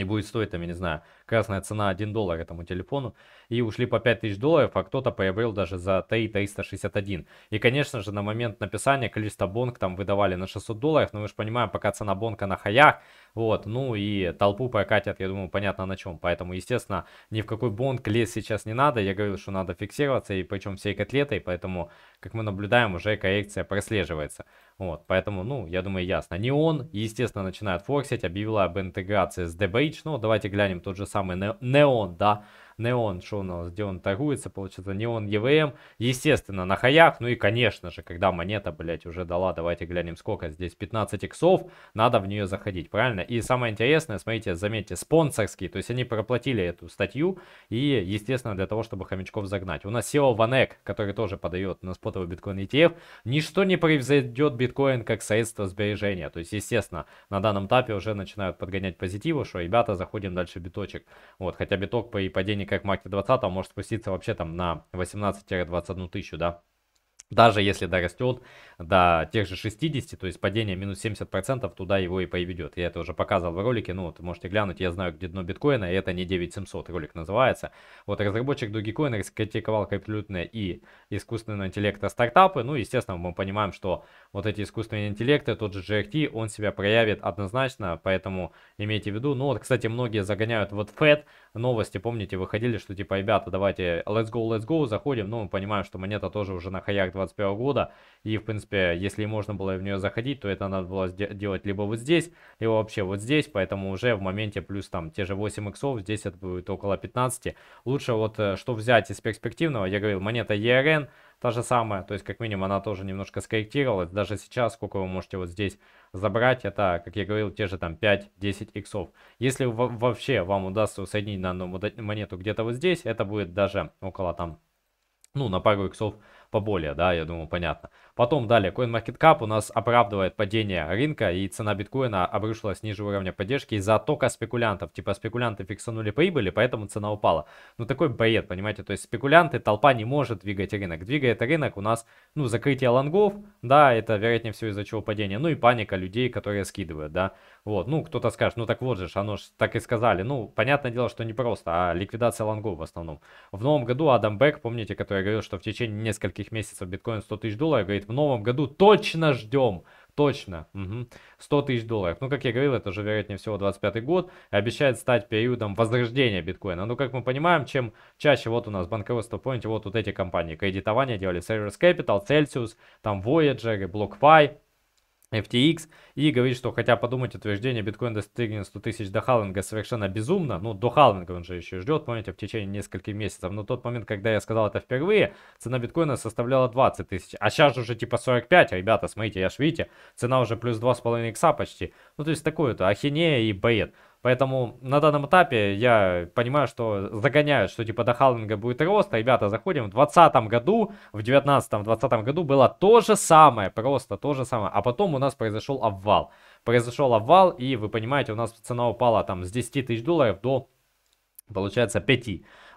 и будет стоить, там, я не знаю, красная цена 1 доллар этому телефону, и ушли по 5000 долларов, а кто-то приобрел даже за 3,361. И, конечно же, на момент написания количество бонг там выдавали на 600 долларов, но мы же понимаем, пока цена бонка на хаях, вот, ну и толпу прокатят, я думаю, понятно на чем, поэтому, естественно, ни в какой бонг лезть сейчас не надо, я говорил, что надо фиксироваться, и причем всей котлетой, поэтому, как мы наблюдаем, уже коррекция прослеживается. Вот, поэтому, ну, я думаю, ясно. Neon, естественно, начинает форсить, объявила об интеграции с DBH. Ну, давайте глянем тот же самый Neon, да, Неон, что у нас, где он торгуется, получается, Неон EVM, естественно, на хаях, ну и, конечно же, когда монета, блядь, уже дала, давайте глянем, сколько здесь, 15 иксов, надо в нее заходить, правильно? И самое интересное, смотрите, заметьте, спонсорский, то есть они проплатили эту статью, и, естественно, для того, чтобы хомячков загнать. У нас SEO Ванек, который тоже подает на спотовый биткоин ETF, ничто не превзойдет биткоин как средство сбережения, то есть, естественно, на данном этапе уже начинают подгонять позитиву, что, ребята, заходим дальше биточек, вот, хотя биток по и падению ценник, как Мак-20, а может спуститься вообще там на 18-21 тысячу, да даже если дорастет до тех же 60, то есть падение минус 70%, туда его и поведет. Я это уже показывал в ролике, ну вот можете глянуть, я знаю где дно биткоина, и это не 9700, ролик называется. Вот разработчик Dogecoin раскритиковал криптовалютные и искусственного интеллекта стартапы, ну естественно мы понимаем, что вот эти искусственные интеллекты, тот же GRT, он себя проявит однозначно, поэтому имейте в виду. Ну вот, кстати, многие загоняют вот FED, новости, помните, выходили, что типа, ребята, давайте, let's go, let's go, заходим, но ну, мы понимаем, что монета тоже уже на хаях 2021 года. И, в принципе, если можно было в нее заходить, то это надо было делать либо вот здесь, либо вообще вот здесь. Поэтому уже в моменте плюс там те же 8 иксов, здесь это будет около 15. Лучше вот э, что взять из перспективного, я говорил, монета ERN, та же самая, то есть как минимум она тоже немножко скорректировалась, даже сейчас сколько вы можете вот здесь забрать, это, как я говорил, те же там 5-10 иксов. Если вообще вам удастся усоединить данную монету где-то вот здесь, это будет даже около там, ну, на пару иксов поболее, да, я думаю, понятно. Потом далее, CoinMarketCap у нас оправдывает падение рынка и цена биткоина обрушилась ниже уровня поддержки из-за тока спекулянтов. Типа спекулянты фиксанули прибыли, поэтому цена упала. Ну такой бред, понимаете, то есть спекулянты, толпа не может двигать рынок. Двигает рынок у нас, ну, закрытие лонгов, да, это вероятнее всего из-за чего падение, ну и паника людей, которые скидывают, да. Вот, ну кто-то скажет, ну так вот же, оно же так и сказали. Ну, понятное дело, что не просто, а ликвидация лонгов в основном. В новом году Адам Бек, помните, который говорил, что в течение нескольких месяцев биткоин 100 тысяч долларов, говорит, говорит, в новом году точно ждем. Точно. Угу. 100 тысяч долларов. Ну, как я говорил, это же, вероятнее всего, 25 год. И обещает стать периодом возрождения биткоина. Ну, как мы понимаем, чем чаще вот у нас банкротство, помните, вот, вот эти компании кредитования делали. Servers Capital, Celsius, там Voyager, BlockFi. FTX и говорит, что хотя подумать утверждение биткоин достигнет 100 тысяч до халвинга совершенно безумно, ну до халвинга он же еще ждет, помните, в течение нескольких месяцев, но тот момент, когда я сказал это впервые, цена биткоина составляла 20 тысяч, а сейчас уже типа 45, ребята, смотрите, я ж видите, цена уже плюс 2,5 икса почти, ну то есть такое-то ахинея и боец. Поэтому на данном этапе я понимаю, что загоняют, что типа до халвинга будет рост. А ребята, заходим. В 2020 году, в 2019-2020 году было то же самое, просто то же самое. А потом у нас произошел обвал. Произошел обвал, и вы понимаете, у нас цена упала там с 10 тысяч долларов до, получается, 5.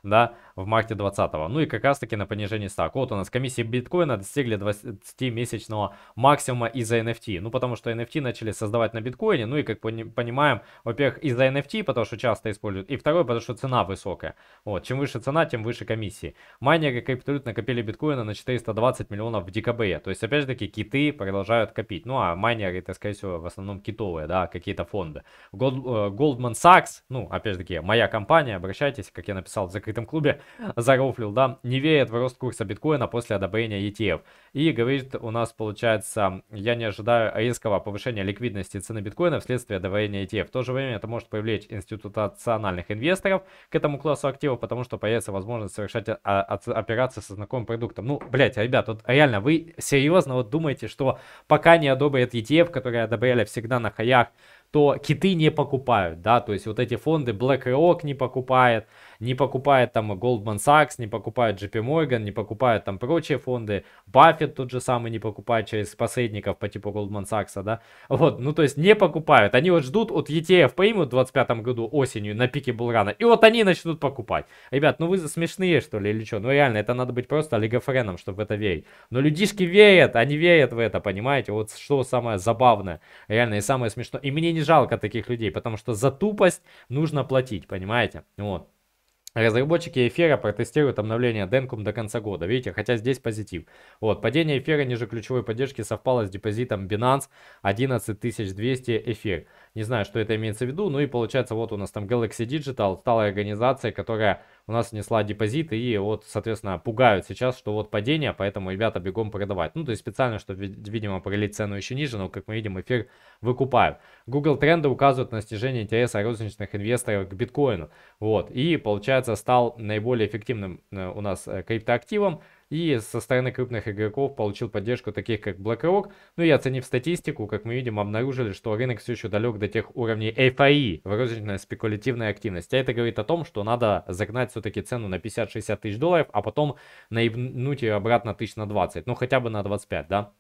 Да, в марте 2020. Ну и как раз таки на понижении стака. Вот у нас комиссии биткоина достигли 20-месячного максимума из-за NFT. Ну потому что NFT начали создавать на биткоине. Ну и как понимаем, во-первых, из-за NFT, потому что часто используют. И второе, потому что цена высокая. Вот, чем выше цена, тем выше комиссии. Майнеры криптовалют накопили биткоина на 420 миллионов в декабре. То есть, опять же таки, киты продолжают копить. Ну а майнеры, это, скорее всего, в основном китовые, да, какие-то фонды. Gold, э, Goldman Sachs, ну, опять же таки, моя компания, обращайтесь, как я написал в закрытом клубе, заруфлил, да, не верит в рост курса биткоина после одобрения ETF. И говорит, у нас получается, я не ожидаю резкого повышения ликвидности цены биткоина вследствие одобрения ETF. В то же время это может привлечь институциональных инвесторов к этому классу активов, потому что появится возможность совершать операции со знакомым продуктом. Ну, блять, ребят, вот реально, вы серьезно вот думаете, что пока не одобрят ETF, которые одобряли всегда на хаях, то киты не покупают, да, то есть вот эти фонды BlackRock не покупает, не покупает там Goldman Sachs, не покупает JP Morgan, не покупает там прочие фонды, Баффет тот же самый не покупает через посредников по типу Goldman Sachs, да, вот, ну то есть не покупают, они вот ждут от ETF поймут в 25 году осенью на пике Булрана, и вот они начнут покупать. Ребят, ну вы смешные что ли или что, ну реально, это надо быть просто олигофреном, чтобы в это верить, но людишки верят, они верят в это, понимаете, вот что самое забавное, реально и самое смешное, и мне не жалко таких людей, потому что за тупость нужно платить, понимаете, вот. Разработчики эфира протестируют обновление Dencom до конца года. Видите, хотя здесь позитив. Вот, падение эфира ниже ключевой поддержки совпало с депозитом Binance 11200 эфир. Не знаю, что это имеется в виду. Ну и получается, вот у нас там Galaxy Digital стала организацией, которая у нас внесла депозиты И вот, соответственно, пугают сейчас, что вот падение, поэтому ребята бегом продавать. Ну, то есть специально, чтобы, видимо, пролить цену еще ниже, но, как мы видим, эфир выкупают. Google тренды указывают на снижение интереса розничных инвесторов к биткоину. Вот. И, получается, стал наиболее эффективным э, у нас э, криптоактивом и со стороны крупных игроков получил поддержку таких как BlackRock. Ну и оценив статистику, как мы видим, обнаружили, что рынок все еще далек до тех уровней эйфории, e, розничная спекулятивная активность. А это говорит о том, что надо загнать все-таки цену на 50-60 тысяч долларов, а потом наебнуть ее обратно тысяч на 20, ну хотя бы на 25, да?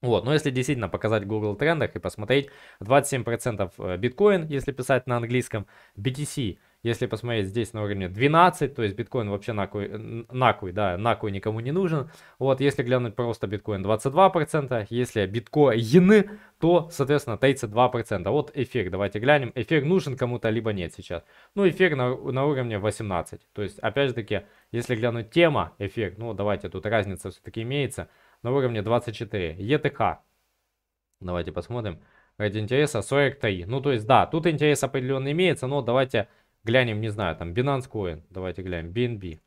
Вот, но если действительно показать Google трендах и посмотреть, 27% э, биткоин, если писать на английском, BTC если посмотреть здесь на уровне 12, то есть биткоин вообще накуй, накуй да, накуй никому не нужен. Вот, если глянуть просто биткоин 22%, если биткоины, то, соответственно, 32%. Вот эфир, давайте глянем, эфир нужен кому-то, либо нет сейчас. Ну, эфир на, на уровне 18, то есть, опять же таки, если глянуть тема, эфир, ну, давайте, тут разница все-таки имеется, на уровне 24, ЕТК, давайте посмотрим, ради интереса 43. Ну, то есть, да, тут интерес определенно имеется, но давайте глянем, не знаю, там Binance Coin, давайте глянем, BNB.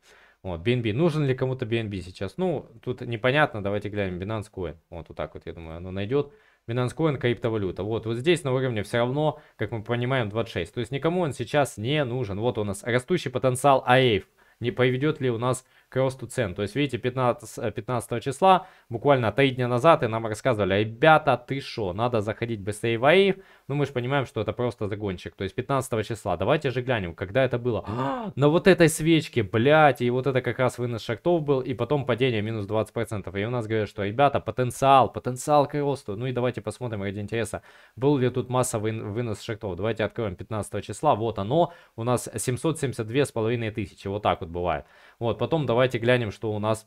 Вот, BNB. Нужен ли кому-то BNB сейчас? Ну, тут непонятно, давайте глянем, Binance Coin. Вот, вот так вот, я думаю, оно найдет. Binance Coin, криптовалюта. Вот, вот здесь на уровне все равно, как мы понимаем, 26. То есть никому он сейчас не нужен. Вот у нас растущий потенциал AEF. Не поведет ли у нас к росту цен. То есть, видите, 15, 15 э, числа, буквально 3 дня назад, и нам рассказывали, ребята, ты шо, надо заходить быстрее в AIF, ну, мы же понимаем, что это просто загончик. То есть 15 числа. Давайте же глянем, когда это было. А, на вот этой свечке, блядь. И вот это как раз вынос шахтов был. И потом падение минус 20%. И у нас говорят, что, ребята, потенциал, потенциал к росту. Ну и давайте посмотрим ради интереса, был ли тут массовый вынос шахтов. Давайте откроем 15 числа. Вот оно. У нас 772 с половиной тысячи. Вот так вот бывает. Вот, потом давайте глянем, что у нас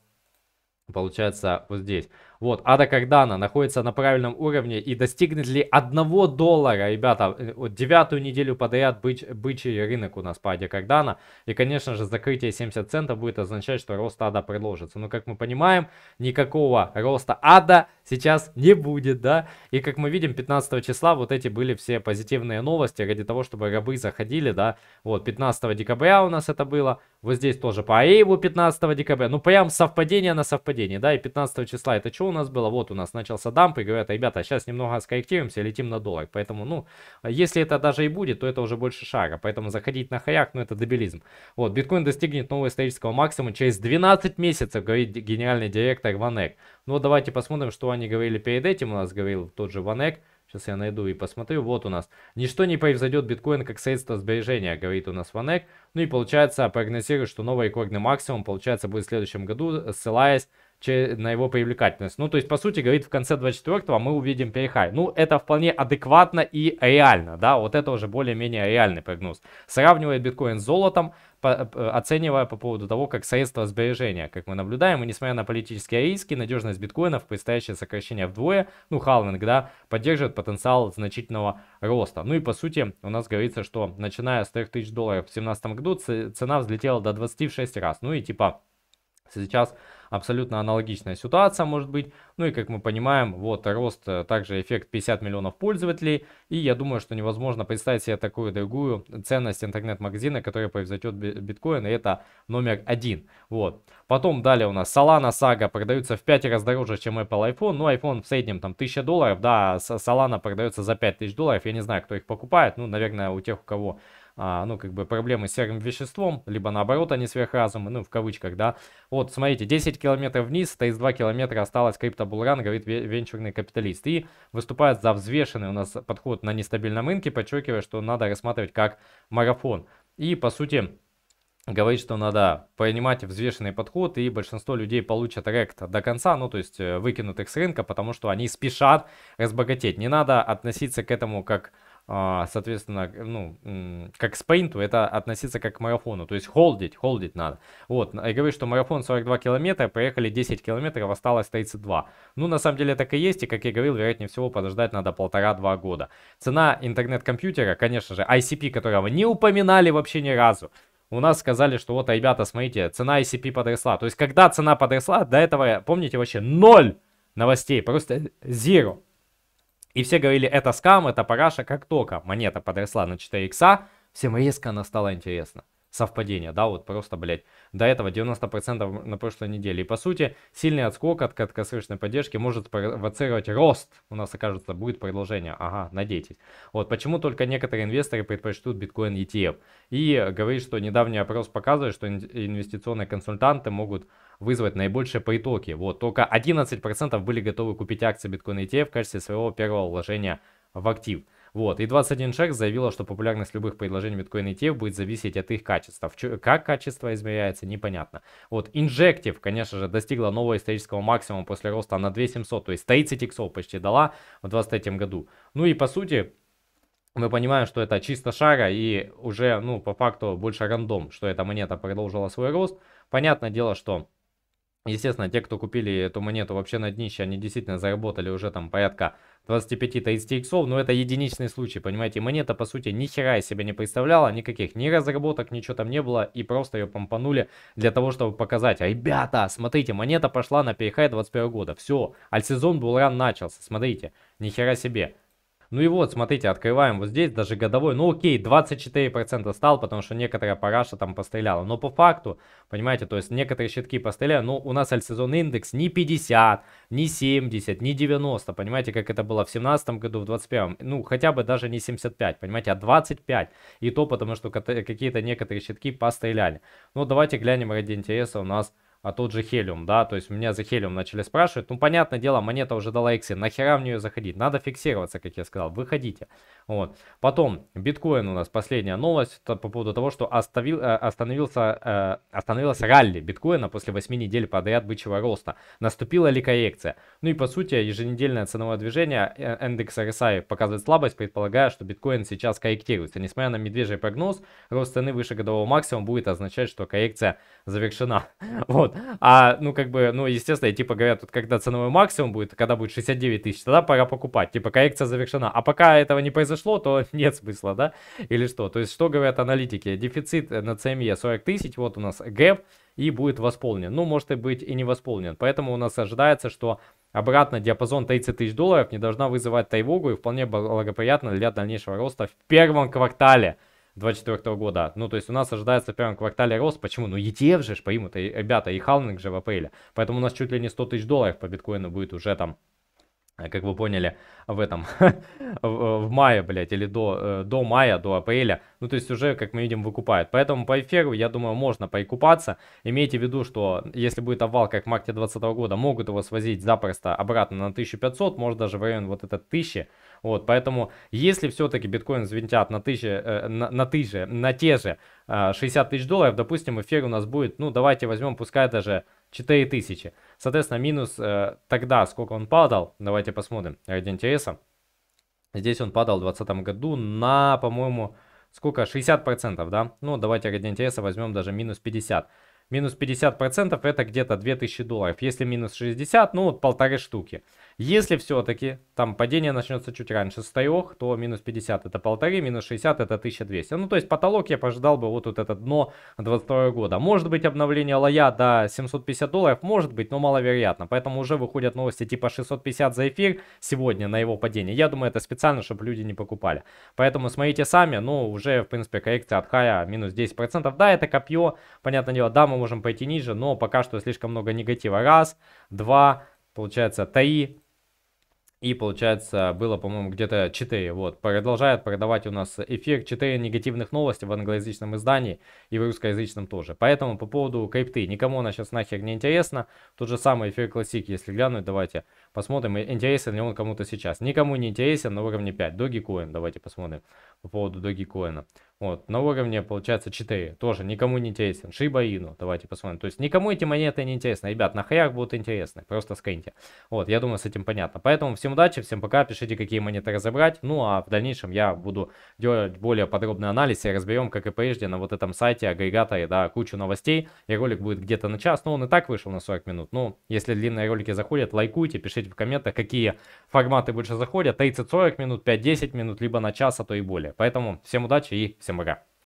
получается вот здесь. Вот, Ада Кардана находится на правильном уровне и достигнет ли 1 доллара, ребята, э, вот девятую неделю подряд быч, бычий рынок у нас по Аде Кардана. И, конечно же, закрытие 70 центов будет означать, что рост Ада продолжится. Но, как мы понимаем, никакого роста Ада сейчас не будет, да. И, как мы видим, 15 числа вот эти были все позитивные новости ради того, чтобы рабы заходили, да. Вот, 15 декабря у нас это было. Вот здесь тоже по Аэйву 15 декабря. Ну, прям совпадение на совпадение, да. И 15 числа это что у нас было? Вот у нас начался дамп, и говорят, ребята, сейчас немного скорректируемся, летим на доллар. Поэтому, ну, если это даже и будет, то это уже больше шага, Поэтому заходить на хаях, ну, это дебилизм. Вот, биткоин достигнет нового исторического максимума через 12 месяцев, говорит генеральный директор Ванек. Но ну, давайте посмотрим, что они говорили перед этим. У нас говорил тот же Ванек. Сейчас я найду и посмотрю. Вот у нас. Ничто не произойдет, биткоин как средство сбережения, говорит у нас Ванек. Ну и получается, прогнозирует, что новый рекордный максимум, получается, будет в следующем году, ссылаясь на его привлекательность. Ну, то есть, по сути, говорит, в конце 24-го мы увидим перехай. Ну, это вполне адекватно и реально, да, вот это уже более-менее реальный прогноз. Сравнивая биткоин с золотом, по, э, оценивая по поводу того, как средство сбережения, как мы наблюдаем, и несмотря на политические риски, надежность биткоинов, предстоящее сокращение вдвое, ну, халвинг, да, поддерживает потенциал значительного роста. Ну и по сути, у нас говорится, что начиная с 3000 долларов в 2017 году, цена взлетела до 26 раз, ну и типа... Сейчас Абсолютно аналогичная ситуация может быть. Ну и как мы понимаем, вот рост, э, также эффект 50 миллионов пользователей. И я думаю, что невозможно представить себе такую другую ценность интернет-магазина, которая произойдет биткоин. И это номер один. Вот. Потом далее у нас Solana Saga продаются в 5 раз дороже, чем Apple iPhone. Ну iPhone в среднем там 1000 долларов. Да, Solana продается за 5000 долларов. Я не знаю, кто их покупает. Ну, наверное, у тех, у кого а, ну, как бы проблемы с серым веществом, либо наоборот они сверхразумы, ну, в кавычках, да. Вот, смотрите, 10 километров вниз, 32 километра осталось криптобулран, говорит венчурный капиталист. И выступает за взвешенный у нас подход на нестабильном рынке, подчеркивая, что надо рассматривать как марафон. И, по сути, говорит, что надо принимать взвешенный подход, и большинство людей получат рект до конца, ну, то есть э, выкинут их с рынка, потому что они спешат разбогатеть. Не надо относиться к этому как а, соответственно, ну, как спейнту, это относиться как к марафону, то есть холдить, холдить надо. Вот, я говорю, что марафон 42 километра, проехали 10 километров, осталось 32. Ну, на самом деле так и есть, и, как я говорил, вероятнее всего подождать надо полтора-два года. Цена интернет-компьютера, конечно же, ICP, которого не упоминали вообще ни разу, у нас сказали, что вот, ребята, смотрите, цена ICP подросла. То есть, когда цена подросла, до этого, помните, вообще ноль новостей, просто zero. И все говорили, это скам, это параша. Как только монета подросла на 4 икса, всем резко она стала интересна. Совпадение, да, вот просто, блядь, до этого 90% на прошлой неделе. И по сути, сильный отскок от краткосрочной поддержки может провоцировать рост. У нас окажется, будет продолжение. Ага, надейтесь. Вот почему только некоторые инвесторы предпочтут биткоин ETF. И говорит, что недавний опрос показывает, что инвестиционные консультанты могут вызвать наибольшие притоки. Вот только 11% были готовы купить акции биткоина ETF в качестве своего первого вложения в актив. Вот, и 21 шаг заявила, что популярность любых предложений биткоина ETF будет зависеть от их качества. Чё, как качество измеряется, непонятно. Вот, Injective, конечно же, достигла нового исторического максимума после роста на 2700, то есть 30 иксов почти дала в 2023 году. Ну и по сути, мы понимаем, что это чисто шара и уже, ну, по факту больше рандом, что эта монета продолжила свой рост. Понятное дело, что Естественно, те, кто купили эту монету вообще на днище, они действительно заработали уже там порядка 25-30 иксов, но это единичный случай, понимаете, монета по сути ни хера из себя не представляла, никаких ни разработок, ничего там не было, и просто ее помпанули для того, чтобы показать, ребята, смотрите, монета пошла на перехай 21 года, все, альсезон был ран начался, смотрите, ни хера себе. Ну и вот, смотрите, открываем вот здесь даже годовой. Ну окей, 24% стал, потому что некоторая параша там постреляла. Но по факту, понимаете, то есть некоторые щитки постреляли, но ну, у нас альсезонный индекс не 50, не 70, не 90. Понимаете, как это было в 17 году, в 21. Ну хотя бы даже не 75, понимаете, а 25. И то потому, что какие-то некоторые щитки постреляли. Ну давайте глянем ради интереса у нас а тот же Helium, да, то есть меня за Helium начали спрашивать, ну, понятное дело, монета уже дала X, нахера в нее заходить, надо фиксироваться, как я сказал, выходите, вот. Потом, биткоин у нас последняя новость по поводу того, что оставил, э, остановился, э, остановилось ралли биткоина после 8 недель подряд бычьего роста, наступила ли коррекция? Ну и по сути, еженедельное ценовое движение, э, индекс RSI показывает слабость, предполагая, что биткоин сейчас корректируется, несмотря на медвежий прогноз, рост цены выше годового максимума будет означать, что коррекция завершена, вот. А, ну, как бы, ну, естественно, типа говорят, вот когда ценовой максимум будет, когда будет 69 тысяч, тогда пора покупать. Типа коррекция завершена. А пока этого не произошло, то нет смысла, да? Или что? То есть, что говорят аналитики? Дефицит э, на CME 40 эм тысяч, вот у нас гэп, и будет восполнен. Ну, может и быть и не восполнен. Поэтому у нас ожидается, что обратно диапазон 30 тысяч долларов не должна вызывать тревогу и вполне благоприятно для дальнейшего роста в первом квартале. 2024 года. Ну, то есть у нас ожидается в первом квартале рост. Почему? Ну, ETF же поймут, и, ребята, и халвинг же в апреле. Поэтому у нас чуть ли не 100 тысяч долларов по биткоину будет уже там Э, как вы поняли, в этом, э, в мае, блядь, или до, э, до мая, до апреля. Ну, то есть уже, как мы видим, выкупают. Поэтому по эфиру, я думаю, можно поикупаться. Имейте в виду, что если будет обвал, как в марте 2020 года, могут его свозить запросто обратно на 1500, может даже в район вот это 1000. Вот, поэтому, если все-таки биткоин звентят на, тысячи, на, на, тысячи, на те же 60 тысяч долларов, допустим, эфир у нас будет, ну, давайте возьмем, пускай даже 4000. Соответственно, минус э, тогда, сколько он падал, давайте посмотрим, ради интереса. Здесь он падал в 2020 году на, по-моему, сколько, 60%, да? Ну, давайте ради интереса возьмем даже минус 50. Минус 50% это где-то 2000 долларов. Если минус 60, ну, вот полторы штуки. Если все-таки там падение начнется чуть раньше с 3, то минус 50 это полторы, минус 60 это 1200. Ну, то есть потолок я пожидал бы вот, вот это дно 22 года. Может быть обновление лоя до 750 долларов, может быть, но маловероятно. Поэтому уже выходят новости типа 650 за эфир сегодня на его падение. Я думаю, это специально, чтобы люди не покупали. Поэтому смотрите сами, ну, уже, в принципе, коррекция от хая минус 10%. Да, это копье, понятное дело, да, мы можем пойти ниже, но пока что слишком много негатива. Раз, два, получается, три, и получается, было, по-моему, где-то 4. Вот, продолжает продавать у нас эфир 4 негативных новостей в англоязычном издании и в русскоязычном тоже. Поэтому по поводу крипты, никому она сейчас нахер не интересна. Тот же самый эфир классик, если глянуть, давайте. Посмотрим, интересен ли он кому-то сейчас. Никому не интересен на уровне 5. Dogecoin, давайте посмотрим по поводу Dogecoin. Вот, на уровне, получается, 4. Тоже никому не интересен. Шиба Ину, давайте посмотрим. То есть никому эти монеты не интересны. Ребят, на хаях будут интересны, просто скриньте. Вот, я думаю, с этим понятно. Поэтому всем удачи, всем пока, пишите, какие монеты разобрать. Ну, а в дальнейшем я буду делать более подробный анализ и разберем, как и прежде, на вот этом сайте агрегаторе, да, кучу новостей. И ролик будет где-то на час, но он и так вышел на 40 минут. Ну, если длинные ролики заходят, лайкуйте, пишите пишите в комментах, какие форматы больше заходят. 30-40 минут, 5-10 минут, либо на час, а то и более. Поэтому всем удачи и всем пока.